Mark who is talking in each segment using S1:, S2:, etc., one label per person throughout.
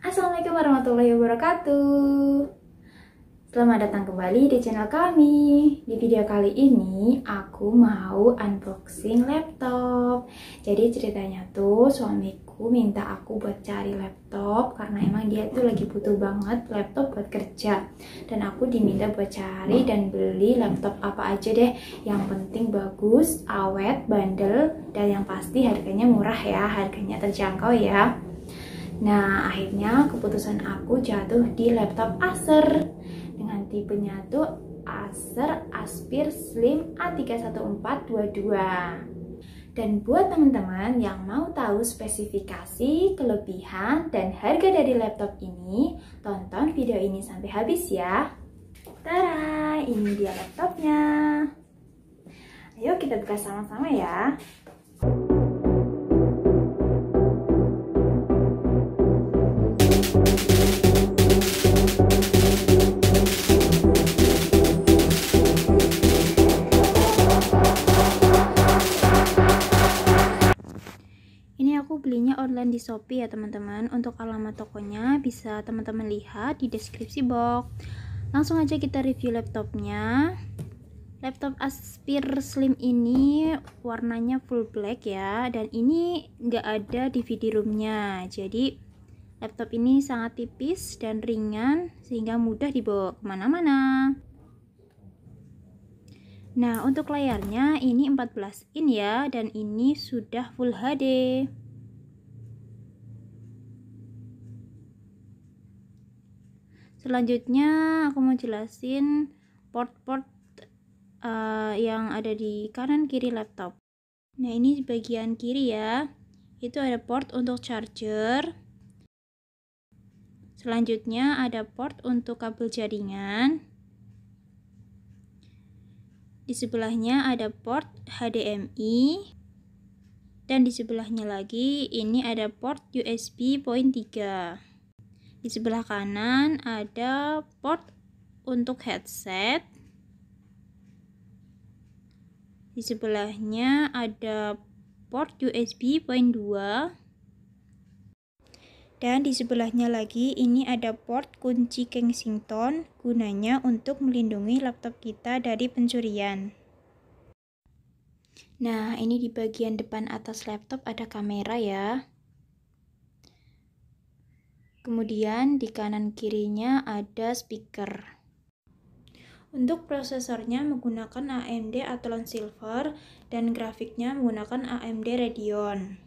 S1: Assalamualaikum warahmatullahi wabarakatuh Selamat datang kembali di channel kami Di video kali ini aku mau unboxing laptop Jadi ceritanya tuh suamiku minta aku buat cari laptop Karena emang dia tuh lagi butuh banget laptop buat kerja Dan aku diminta buat cari dan beli laptop apa aja deh Yang penting bagus, awet, bandel Dan yang pasti harganya murah ya, harganya terjangkau ya Nah, akhirnya keputusan aku jatuh di laptop Acer dengan tipe nyatu Acer Aspir Slim A31422. Dan buat teman-teman yang mau tahu spesifikasi, kelebihan, dan harga dari laptop ini, tonton video ini sampai habis ya. Tara, ini dia laptopnya. Ayo kita buka sama-sama ya. aku belinya online di Shopee ya teman-teman. Untuk alamat tokonya bisa teman-teman lihat di deskripsi box. Langsung aja kita review laptopnya. Laptop Aspire Slim ini warnanya full black ya dan ini nggak ada DVD roomnya. Jadi laptop ini sangat tipis dan ringan sehingga mudah dibawa kemana-mana. Nah, untuk layarnya ini 14 in ya dan ini sudah Full HD. selanjutnya aku mau jelasin port-port uh, yang ada di kanan kiri laptop nah ini di bagian kiri ya itu ada port untuk charger selanjutnya ada port untuk kabel jaringan di sebelahnya ada port HDMI dan di sebelahnya lagi ini ada port USB point 3 di sebelah kanan ada port untuk headset. Di sebelahnya ada port USB point 2. Dan di sebelahnya lagi ini ada port kunci Kensington gunanya untuk melindungi laptop kita dari pencurian. Nah, ini di bagian depan atas laptop ada kamera ya. Kemudian di kanan kirinya ada speaker. Untuk prosesornya menggunakan AMD Athlon Silver dan grafiknya menggunakan AMD Radeon.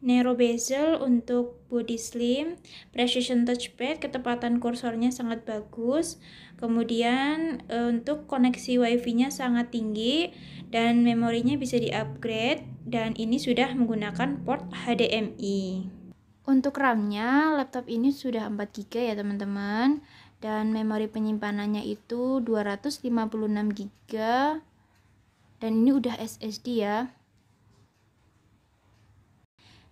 S1: Narrow bezel untuk body slim, precision touchpad, ketepatan kursornya sangat bagus. Kemudian e, untuk koneksi WiFi-nya sangat tinggi dan memorinya bisa diupgrade dan ini sudah menggunakan port HDMI. Untuk RAM-nya, laptop ini sudah 4 GB ya teman-teman. Dan memori penyimpanannya itu 256 GB. Dan ini udah SSD ya.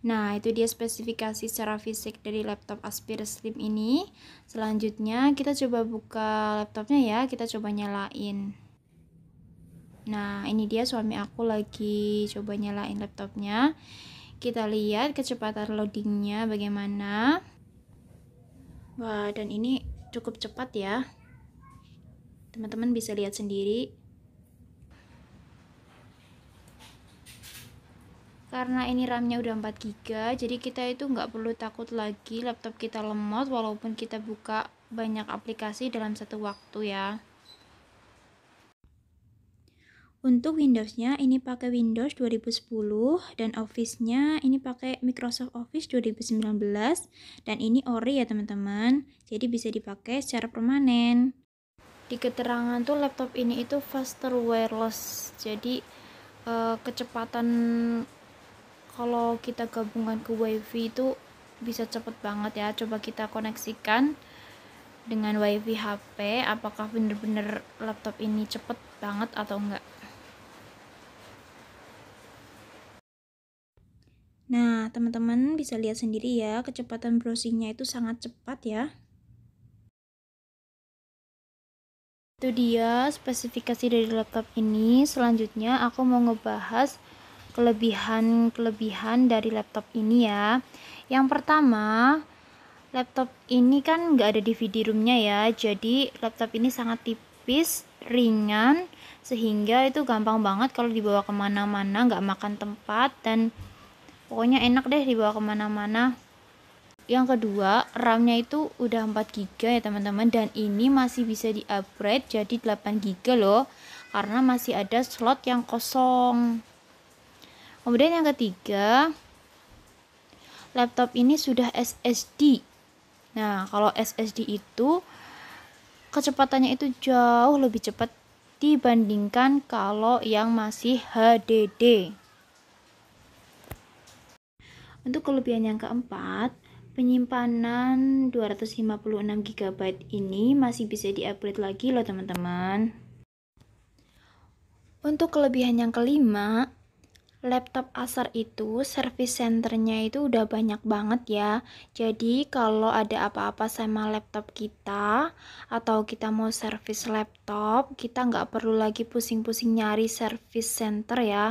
S1: Nah, itu dia spesifikasi secara fisik dari laptop Aspire Slim ini. Selanjutnya, kita coba buka laptopnya ya. Kita coba nyalain. Nah, ini dia suami aku lagi coba nyalain laptopnya kita lihat kecepatan loadingnya bagaimana wah dan ini cukup cepat ya teman-teman bisa lihat sendiri karena ini RAM-nya udah 4 GB, jadi kita itu nggak perlu takut lagi laptop kita lemot walaupun kita buka banyak aplikasi dalam satu waktu ya. Untuk Windows-nya ini pakai Windows 2010 dan Office-nya ini pakai Microsoft Office 2019 dan ini ori ya teman-teman. Jadi bisa dipakai secara permanen. Di keterangan tuh laptop ini itu faster wireless. Jadi eh, kecepatan kalau kita gabungkan ke WiFi itu bisa cepet banget ya. Coba kita koneksikan dengan WiFi HP apakah bener-bener laptop ini cepet banget atau enggak. teman-teman bisa lihat sendiri ya, kecepatan browsingnya itu sangat cepat ya. Itu dia spesifikasi dari laptop ini. Selanjutnya aku mau ngebahas kelebihan-kelebihan dari laptop ini ya. Yang pertama, laptop ini kan nggak ada DVD roomnya ya. Jadi laptop ini sangat tipis, ringan, sehingga itu gampang banget kalau dibawa kemana-mana, nggak makan tempat dan pokoknya enak deh dibawa kemana-mana yang kedua RAM-nya itu udah 4 GB ya teman-teman dan ini masih bisa di upgrade jadi 8 GB loh karena masih ada slot yang kosong kemudian yang ketiga laptop ini sudah SSD nah kalau SSD itu kecepatannya itu jauh lebih cepat dibandingkan kalau yang masih HDD untuk kelebihan yang keempat, penyimpanan 256 GB ini masih bisa di-upgrade lagi loh teman-teman. Untuk kelebihan yang kelima, laptop Acer itu service centernya itu udah banyak banget ya. Jadi kalau ada apa-apa sama laptop kita atau kita mau service laptop, kita nggak perlu lagi pusing-pusing nyari service center ya.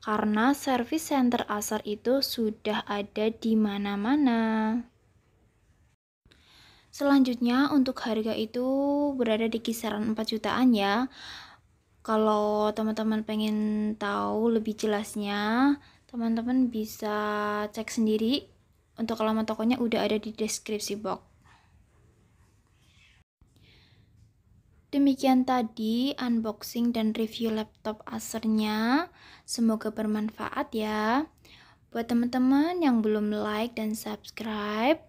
S1: Karena service center Acer itu sudah ada di mana-mana. Selanjutnya untuk harga itu berada di kisaran 4 jutaan ya kalau teman-teman pengen tahu lebih jelasnya teman-teman bisa cek sendiri untuk alamat tokonya udah ada di deskripsi box Demikian tadi unboxing dan review laptop Acer-nya. Semoga bermanfaat ya. Buat teman-teman yang belum like dan subscribe,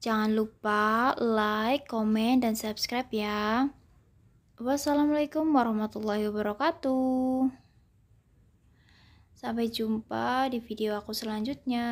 S1: jangan lupa like, komen, dan subscribe ya. Wassalamualaikum warahmatullahi wabarakatuh. Sampai jumpa di video aku selanjutnya.